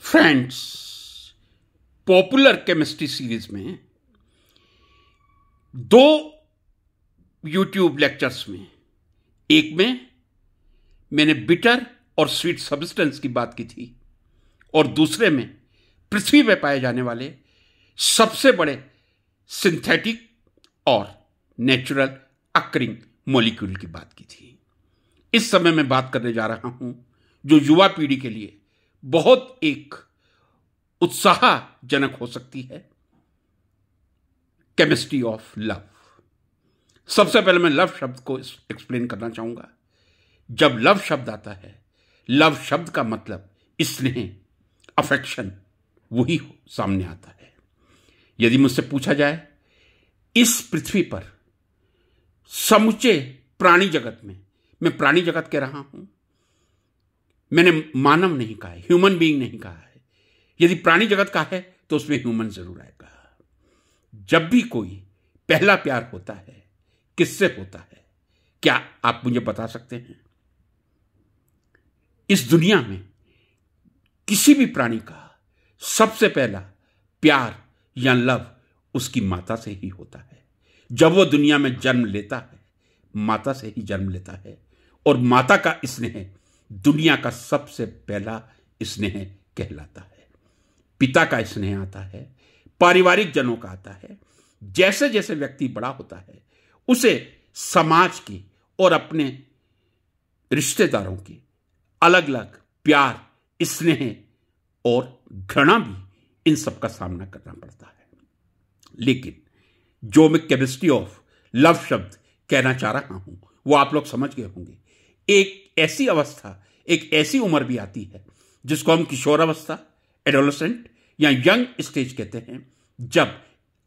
Friends popular chemistry series में दो YouTube lectures में एक में मैंने बिटर और स्वीट सब्सटेंस की बात की थी और दूसरे में पृथ्वी में पाए जाने वाले सबसे बड़े सिंथेटिक और नेचुरल अक्रिंग मॉलिक्यूल की बात की थी इस समय मैं बात करने जा रहा हूं जो युवा पीढ़ी के लिए बहुत एक उत्साहजनक हो सकती है केमिस्ट्री ऑफ लव सबसे पहले मैं लव शब्द को एक्सप्लेन करना चाहूंगा जब लव शब्द आता है लव शब्द का मतलब स्नेह अफेक्शन वही सामने आता है यदि मुझसे पूछा जाए इस पृथ्वी पर समूचे प्राणी जगत में मैं प्राणी जगत कह रहा हूं मैंने मानव नहीं कहा है ह्यूमन बीइंग नहीं कहा है यदि प्राणी जगत का है तो उसमें ह्यूमन जरूर आएगा जब भी कोई पहला प्यार होता है किससे होता है क्या आप मुझे बता सकते हैं इस दुनिया में किसी भी प्राणी का सबसे पहला प्यार या लव उसकी माता से ही होता है जब वो दुनिया में जन्म लेता है माता से ही जन्म लेता है और माता का स्नेह दुनिया का सबसे पहला स्नेह कहलाता है पिता का स्नेह आता है पारिवारिक जनों का आता है जैसे जैसे व्यक्ति बड़ा होता है उसे समाज की और अपने रिश्तेदारों की अलग अलग प्यार स्नेह और घृणा भी इन सब का सामना करना पड़ता है लेकिन जो मैं केमिस्ट्री ऑफ लव शब्द कहना चाह रहा हूं वो आप लोग समझ गए होंगे एक ऐसी अवस्था एक ऐसी उम्र भी आती है जिसको हम किशोर अवस्था एडोलसेंट या यंग स्टेज कहते हैं जब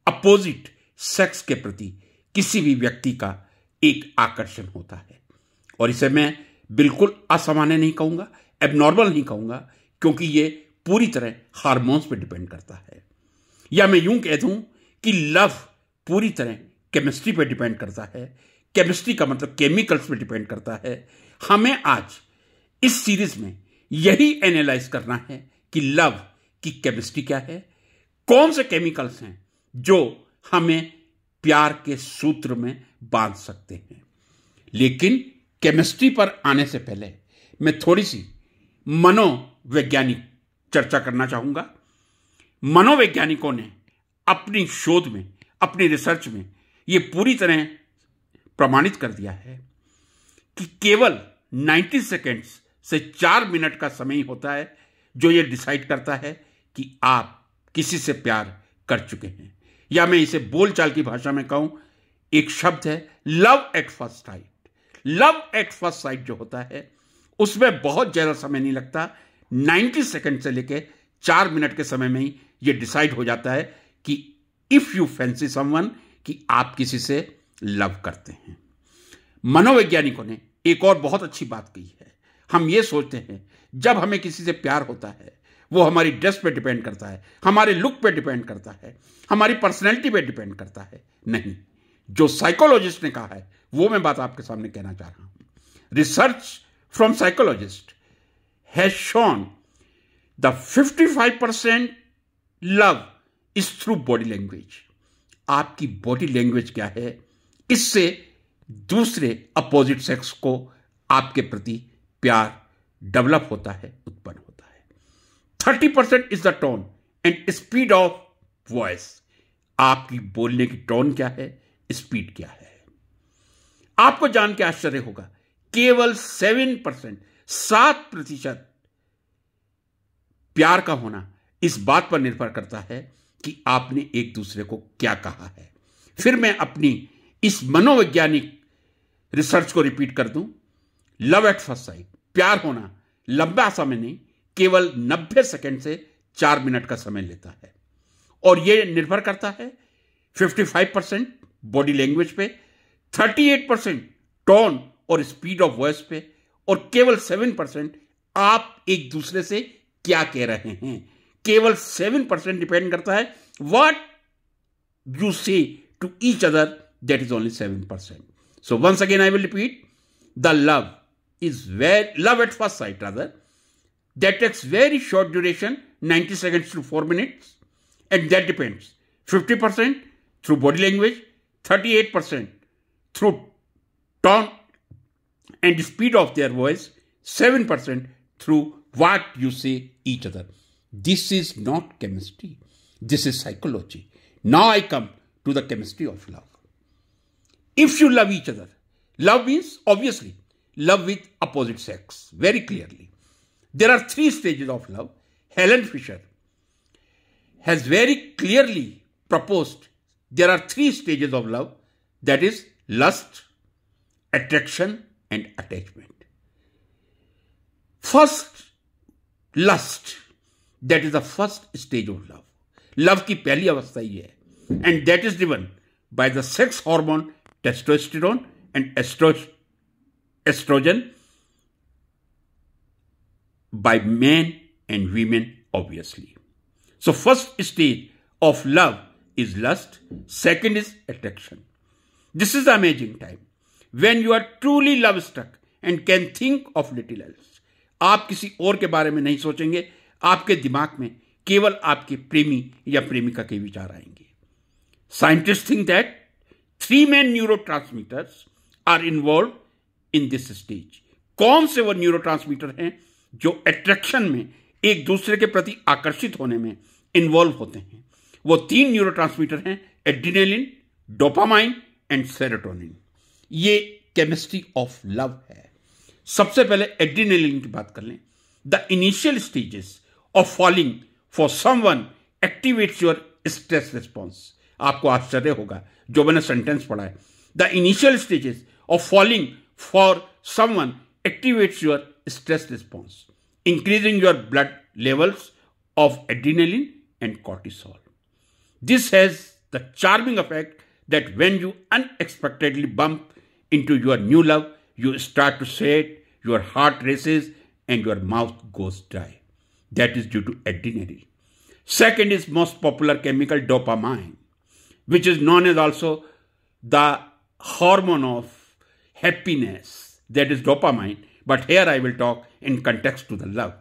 अपोजिट सेक्स के प्रति किसी भी व्यक्ति का एक आकर्षण होता है और इसे मैं बिल्कुल असामान्य नहीं कहूंगा एबनॉर्मल नहीं कहूंगा क्योंकि यह पूरी तरह हार्मोन्स पर डिपेंड करता है या मैं यूं कह दूं कि लव पूरी तरह केमिस्ट्री पर डिपेंड करता है केमिस्ट्री का मतलब केमिकल्स पर डिपेंड करता है हमें आज इस सीरीज में यही एनालाइज करना है कि लव की केमिस्ट्री क्या है कौन से केमिकल्स हैं जो हमें प्यार के सूत्र में बांध सकते हैं लेकिन केमिस्ट्री पर आने से पहले मैं थोड़ी सी मनोवैज्ञानिक चर्चा करना चाहूंगा मनोवैज्ञानिकों ने अपनी शोध में अपनी रिसर्च में यह पूरी तरह प्रमाणित कर दिया है कि केवल 90 सेकेंड्स से चार मिनट का समय होता है जो ये डिसाइड करता है कि आप किसी से प्यार कर चुके हैं या मैं इसे बोलचाल की भाषा में कहूं एक शब्द है love at first sight love at first sight जो होता है उसमें बहुत ज़्यादा समय नहीं लगता 90 सेकेंड से लेकर चार मिनट के समय में ही यह डिसाइड हो जाता है कि इफ़ यू फैंसी समवन कि आप किसी से लव करते हैं मनोवैज्ञानिकों ने एक और बहुत अच्छी बात कही है हम ये सोचते हैं जब हमें किसी से प्यार होता है वो हमारी ड्रेस पे डिपेंड करता है हमारे लुक पे डिपेंड करता है हमारी पर्सनैलिटी पे डिपेंड करता है नहीं जो साइकोलॉजिस्ट ने कहा है वो मैं बात आपके सामने कहना चाह रहा हूं research from psychologist has shown the 55 percent love is through body language आपकी बॉडी लैंग्वेज क्या है इससे दूसरे अपोजिट सेक्स को आपके प्रति प्यार डेवलप होता है उत्पन्न होता है thirty percent is the tone and speed of voice आपकी बोलने की टोन क्या है स्पीड क्या है आपको जान के आश्चर्य होगा केवल सेवन परसेंट सात प्रतिशत प्यार का होना इस बात पर निर्भर करता है कि आपने एक दूसरे को क्या कहा है फिर मैं अपनी इस मनोवैज्ञानिक रिसर्च को रिपीट कर दूं लव एट फर्स्ट साइट प्यार होना लंबा समय नहीं केवल 90 सेकेंड से चार मिनट का समय लेता है और यह निर्भर करता है 55 परसेंट बॉडी लैंग्वेज पे 38 परसेंट टोन और स्पीड ऑफ वॉइस पे और केवल 7 परसेंट आप एक दूसरे से क्या कह रहे हैं केवल 7 परसेंट डिपेंड करता है what you say to each other that is only 7 percent So once again, I will repeat, the love is where love at first sight rather, that takes very short duration, 90 seconds to 4 minutes, and that depends 50% through body language, 38% through tone and speed of their voice, 7% through what you say each other. This is not chemistry. This is psychology. Now I come to the chemistry of love if you love each other. Love means obviously love with opposite sex, very clearly. There are three stages of love. Helen Fisher has very clearly proposed there are three stages of love that is, lust, attraction, and attachment. First, lust. That is the first stage of love. Love ki pehli अवस्था ये है and that is driven by the sex testosterone and estro estrogen by man and women obviously so first stage of love is lust second is attraction this is amazing time when you are truly love stuck and can think of little else आप किसी और के बारे में नहीं सोचेंगे आपके दिमाग में केवल आपके प्रेमी या प्रेमिका के विचार आएंगे scientist think that Three neurotransmitters are involved in this stage कौन से वो ट्रांसमीटर हैं जो एट्रैक्शन में एक दूसरे के प्रति आकर्षित होने में इन्वॉल्व होते हैं वो तीन ट्रांसमीटर हैं एडिनेलिन डोपामाइन एंड सेरेटोनिन ये केमिस्ट्री ऑफ लव है सबसे पहले एडिनेलिन की बात कर लें the initial stages of falling for someone activates your stress response आपको आश्चर्य होगा जो मैंने सेंटेंस पढ़ा है the initial stages of falling for someone activates your stress response increasing your blood levels of adrenaline and cortisol this has the charming effect that when you unexpectedly bump in into your new love you start to sweat your heart races and your mouth goes dry that is due to adrenaline second is most popular chemical dopamine which is known as also the hormone of happiness, that is dopamine. But here I will talk in context to the love.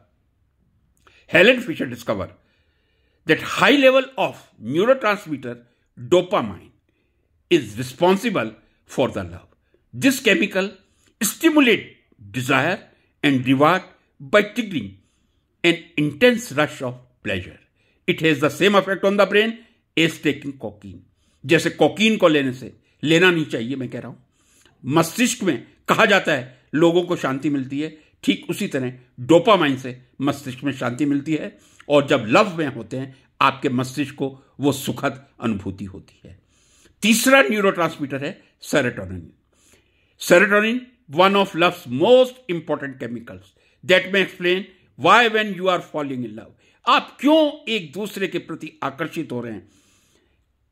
Helen Fisher discovered that high level of neurotransmitter dopamine is responsible for the love. This chemical stimulates desire and reward by triggering an intense rush of pleasure. It has the same effect on the brain as taking cocaine. जैसे cocaine को लेने से लेना नहीं चाहिए मैं कह रहा हूं मस्तिष्क में कहा जाता है लोगों को शांति मिलती है ठीक उसी तरह डोपामाइन से मस्तिष्क में शांति मिलती है और जब लव में होते हैं आपके मस्तिष्क को वो सुखद अनुभूति होती है तीसरा न्यूरोट्रांसमीटर है serotonin serotonin one of love's most important chemicals that may explain why when you are falling in love आप क्यों एक दूसरे के प्रति आकर्षित हो रहे हैं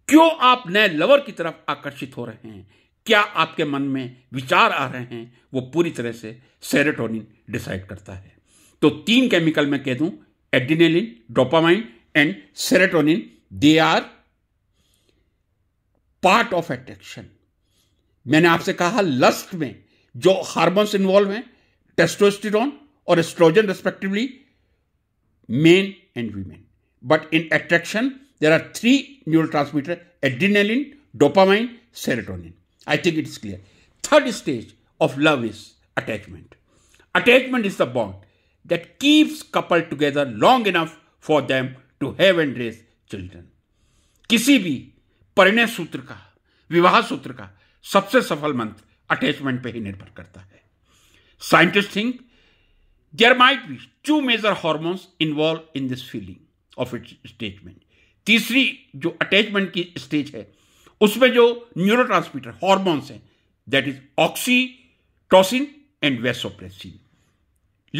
क्यों आप नए लवर की तरफ आकर्षित हो रहे हैं क्या आपके मन में विचार आ रहे हैं वो पूरी तरह से सेरेटोनिन डिसाइड करता है तो तीन केमिकल मैं कह दूं adrenaline dopamine and serotonin they are part of attraction मैंने आपसे कहा लस्ट में जो हार्मोन्स इन्वॉल्व हैं टेस्टोस्टेरॉन और estrogen respectively men and women but in attraction there are three neurotransmitters adrenaline, dopamine, serotonin. I think it is clear. Third stage of love is attachment. Attachment is the bond that keeps couple together long enough for them to have and raise children. किसी भी परिणय सूत्र का विवाह सूत्र का सबसे सफल मंत्र अटैचमेंट पे ही निर्भर करता है scientist think there might be two major hormones involved in this feeling of it's statement तीसरी जो अटैचमेंट की स्टेज है उसमें जो न्यूरो ट्रांसमीटर हॉर्मोन्स हैं that is oxytocin and vasopressin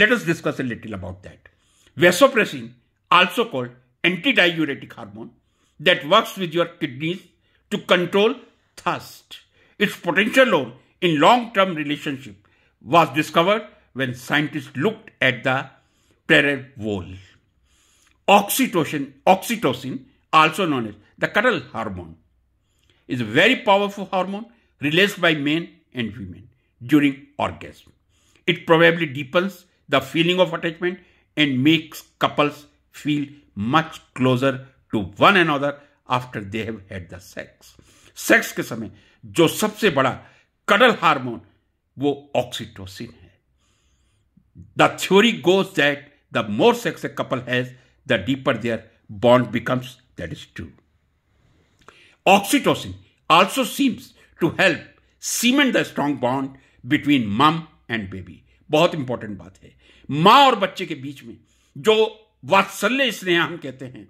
let us discuss little about that vasopressin also called anti diuretic hormone that work with your kidneys to control thirst its potential loan in long term relationship was discovered when scientist looked at the prayer wall. Oxytocin, also known as the cuddle hormone, is a very powerful hormone released by men and women during orgasm. It probably deepens the feeling of attachment and makes couples feel much closer to one another after they have had the sex. के समय जो सबसे बड़ा cuddle hormone वो oxytocin The theory goes that the more sex a couple has, the deeper their bond becomes. That is true. Oxytocin also seems to help cement the strong bond between mom and baby बहुत important बात है मां और बच्चे के बीच में जो वात्सल्य स्नेह हम कहते हैं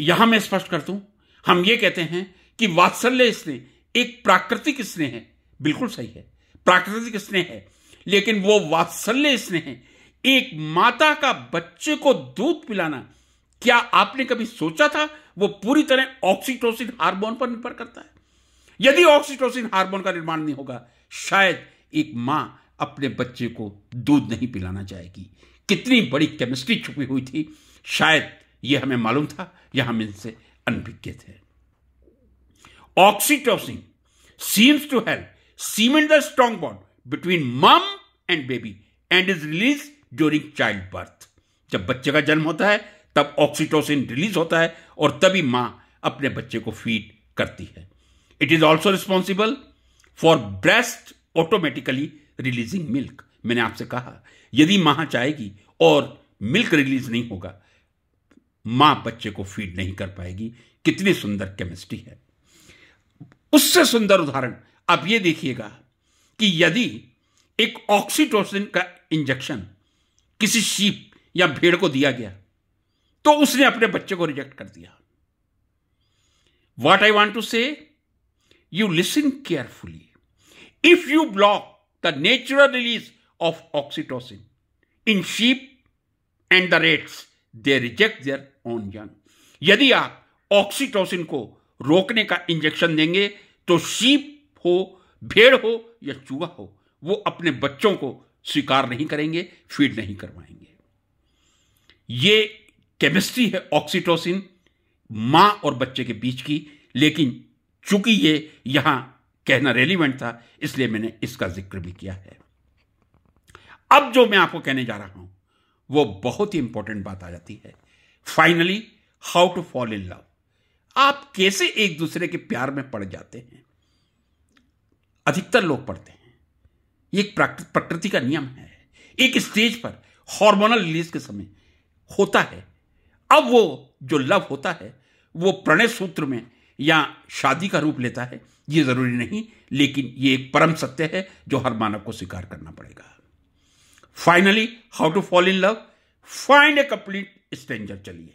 यहां मैं स्पष्ट कर दू हम ये कहते हैं कि वात्सल्य स्नेह एक प्राकृतिक स्नेह है बिल्कुल सही है प्राकृतिक स्नेह है लेकिन वो वात्सल्य स्नेह एक माता का बच्चे को दूध पिलाना क्या आपने कभी सोचा था वो पूरी तरह ऑक्सीटोसिन हार्मोन पर निर्भर करता है यदि ऑक्सीटोसिन हार्मोन का निर्माण नहीं होगा शायद एक मां अपने बच्चे को दूध नहीं पिलाना चाहेगी कितनी बड़ी केमिस्ट्री छुपी हुई थी शायद यह हमें मालूम था या हम इनसे अनभिज्ञ थे oxytocin seems to help cement the strong bond between mom and baby and is release during child birth जब बच्चे का जन्म होता है तब ऑक्सीटोसिन रिलीज होता है और तभी मां अपने बच्चे को फीड करती है it is also responsible for breast automatically releasing milk मैंने आपसे कहा यदि मां चाहेगी और मिल्क रिलीज नहीं होगा मां बच्चे को फीड नहीं कर पाएगी कितनी सुंदर केमिस्ट्री है उससे सुंदर उदाहरण आप यह देखिएगा कि यदि एक ऑक्सीटोसिन का इंजेक्शन किसी शीप या भेड़ को दिया गया तो उसने अपने बच्चे को रिजेक्ट कर दिया what I want to say you listen carefully if you block the natural release of oxytocin in sheep and the rats they reject their own young यदि आप ऑक्सीटोसिन को रोकने का इंजेक्शन देंगे तो शीप हो भेड़ हो या चूहा हो वो अपने बच्चों को स्वीकार नहीं करेंगे फीड नहीं करवाएंगे ये केमिस्ट्री है ऑक्सीटोसिन माँ और बच्चे के बीच की लेकिन चूंकि ये यहां कहना रेलिवेंट था इसलिए मैंने इसका जिक्र भी किया है अब जो मैं आपको कहने जा रहा हूं वो बहुत ही इंपॉर्टेंट बात आ जाती है finally how to fall in love आप कैसे एक दूसरे के प्यार में पड़ जाते हैं अधिकतर लोग पढ़ते हैं ये एक प्रकृति का नियम है एक स्टेज पर हार्मोनल रिलीज के समय होता है अब वो जो लव होता है वो प्रणय सूत्र में या शादी का रूप लेता है ये ज़रूरी नहीं लेकिन ये एक परम सत्य है जो हर मानव को स्वीकार करना पड़ेगा finally how to fall in love find a complete stranger चलिए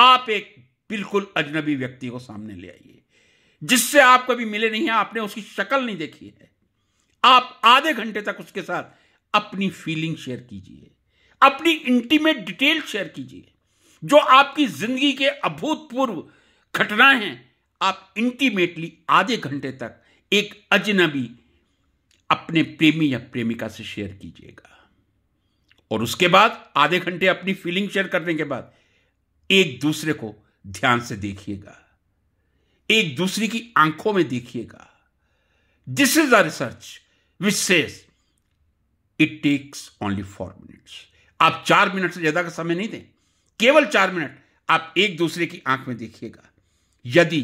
आप एक बिल्कुल अजनबी व्यक्ति को सामने ले आइए जिससे आप कभी मिले नहीं हैं आपने उसकी शक्ल नहीं देखी है आप आधे घंटे तक उसके साथ अपनी फीलिंग शेयर कीजिए अपनी इंटीमेट डिटेल शेयर कीजिए जो आपकी जिंदगी के अभूतपूर्व घटनाएं हैं आप इंटीमेटली आधे घंटे तक एक अजनबी अपने प्रेमी या प्रेमिका से शेयर कीजिएगा और उसके बाद आधे घंटे अपनी फीलिंग शेयर करने के बाद एक दूसरे को ध्यान से देखिएगा एक दूसरे की आंखों में देखिएगा this is a research which says it takes only four minutes आप चार मिनट से ज्यादा का समय नहीं दें केवल चार मिनट आप एक दूसरे की आंख में देखिएगा यदि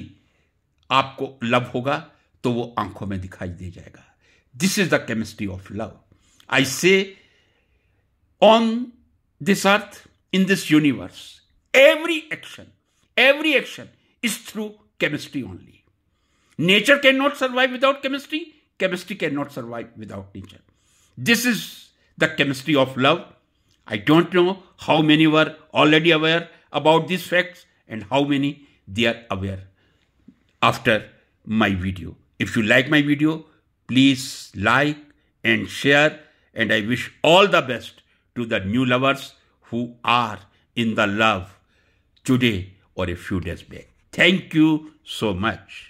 आपको लव होगा तो वो आंखों में दिखाई दे जाएगा this is the chemistry of love I say on this earth in this universe every action every action is through chemistry only nature can not survive without chemistry chemistry can not survive without nature this is the chemistry of love I don't know how many were already aware about these facts and how many they are aware after my video. If you like my video, please like and share and I wish all the best to the new lovers who are in the love today or a few days back. Thank you so much.